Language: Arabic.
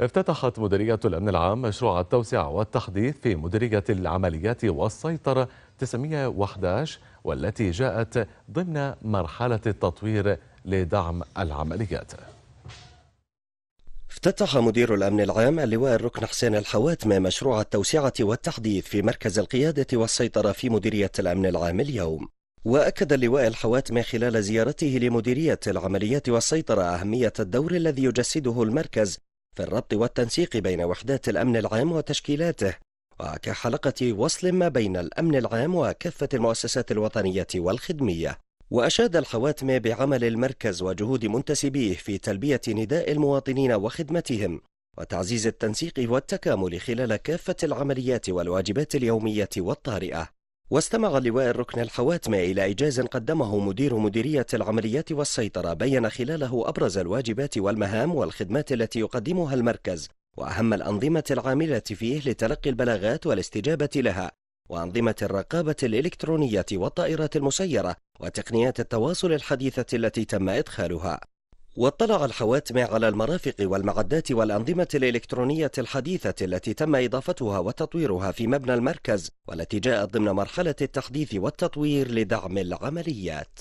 افتتحت مديرية الأمن العام مشروع التوسعة والتحديث في مديرية العمليات والسيطرة 911 والتي جاءت ضمن مرحلة التطوير لدعم العمليات افتتح مدير الأمن العام اللواء الركن حسين الحواتمي مشروع التوسعة والتحديث في مركز القيادة والسيطرة في مديرية الأمن العام اليوم وأكد اللواء الحواتمي خلال زيارته لمديرية العمليات والسيطرة أهمية الدور الذي يجسده المركز في الربط والتنسيق بين وحدات الأمن العام وتشكيلاته وكحلقة وصل ما بين الأمن العام وكافة المؤسسات الوطنية والخدمية وأشاد الخواتم بعمل المركز وجهود منتسبيه في تلبية نداء المواطنين وخدمتهم وتعزيز التنسيق والتكامل خلال كافة العمليات والواجبات اليومية والطارئة واستمع لواء الركن الحواتمي إلى إجاز قدمه مدير مديرية العمليات والسيطرة بين خلاله أبرز الواجبات والمهام والخدمات التي يقدمها المركز وأهم الأنظمة العاملة فيه لتلقي البلاغات والاستجابة لها وأنظمة الرقابة الإلكترونية والطائرات المسيرة وتقنيات التواصل الحديثة التي تم إدخالها واطلع الحواتم على المرافق والمعدات والأنظمة الإلكترونية الحديثة التي تم إضافتها وتطويرها في مبنى المركز والتي جاءت ضمن مرحلة التحديث والتطوير لدعم العمليات